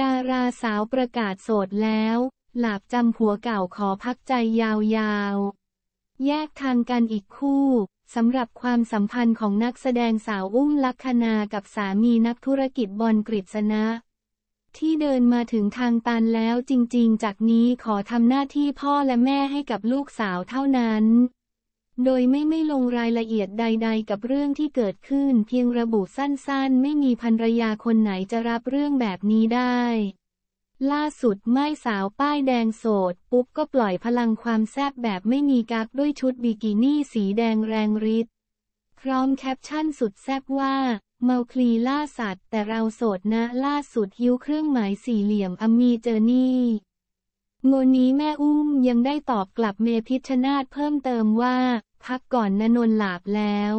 ดาราสาวประกาศโสดแล้ว หลับจำผัวเก่าขอพักใจยาวๆ แยกทางกันอีกคู่ สำหรับความสัมพันธ์ของนักแสดงสาวอุ้มลักขณากับสามีนักธุรกิจบอลกฤษณะ ที่เดินมาถึงทางตันแล้วจริงๆ จากนี้ขอทำหน้าที่พ่อและแม่ให้กับลูกสาวเท่านั้นโดยไม่ไม่ลงรายละเอียดใด ๆ กับเรื่องที่เกิดขึ้นเพียงระบุสั้น ๆ ไม่มีภรรยาคนไหนจะรับเรื่องแบบนี้ได้ ล่าสุดไม่สาวป้ายแดงโสด ปุ๊บก็ปล่อยพลังความแซบแบบไม่มีกักด้วยชุดบิกินี่สีแดงแรงฤทธิ์พร้อมแคปชั่นสุดแซบว่า เมาคลีล่าสัตว์ แต่เราโสดนะล่าสุดยิ้วเครื่องหมายสี่เหลี่ยมอมีเจอนี่งนี้แม่อุ้มยังได้ตอบกลับเมพิชชนาธเพิ่มเติมว่า พักก่อนนนนหลาบแล้ว